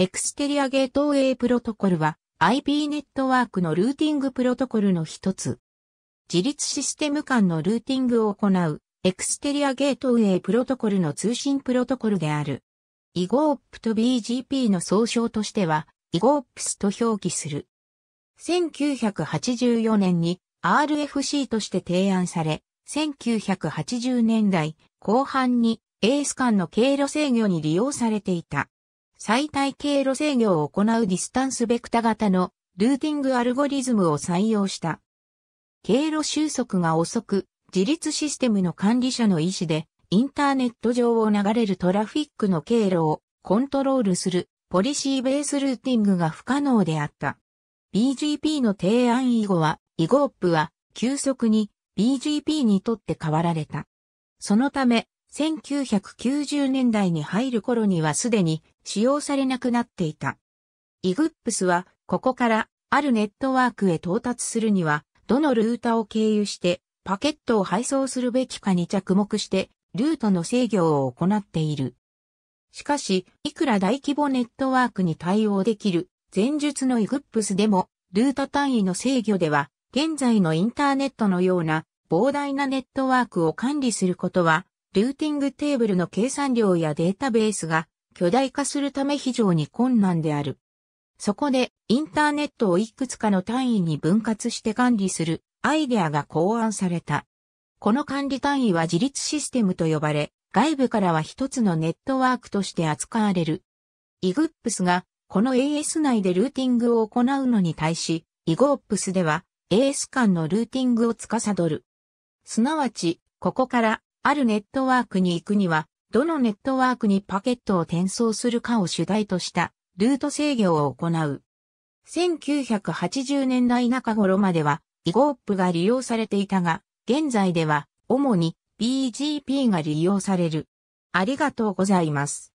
エクステリアゲートウェイプロトコルは IP ネットワークのルーティングプロトコルの一つ。自立システム間のルーティングを行うエクステリアゲートウェイプロトコルの通信プロトコルである。イゴープと BGP の総称としては、イゴープスと表記する。1984年に RFC として提案され、1980年代後半にエース間の経路制御に利用されていた。最大経路制御を行うディスタンスベクタ型のルーティングアルゴリズムを採用した。経路収束が遅く、自立システムの管理者の意思で、インターネット上を流れるトラフィックの経路をコントロールするポリシーベースルーティングが不可能であった。BGP の提案以後は、イゴープは急速に BGP にとって変わられた。そのため、1990年代に入る頃にはすでに使用されなくなっていた。イグップスは、ここからあるネットワークへ到達するには、どのルータを経由してパケットを配送するべきかに着目して、ルートの制御を行っている。しかし、いくら大規模ネットワークに対応できる前述のイグップスでも、ルータ単位の制御では、現在のインターネットのような膨大なネットワークを管理することはルーティングテーブルの計算量やデータベースが巨大化するため非常に困難である。そこで、インターネットをいくつかの単位に分割して管理するアイデアが考案された。この管理単位は自立システムと呼ばれ、外部からは一つのネットワークとして扱われる。e g ッ p s が、この AS 内でルーティングを行うのに対し、EGOPS では、AS 間のルーティングを司る。すなわち、ここからあるネットワークに行くには、どのネットワークにパケットを転送するかを主題としたルート制御を行う。1980年代中頃までは、イゴープが利用されていたが、現在では主に BGP が利用される。ありがとうございます。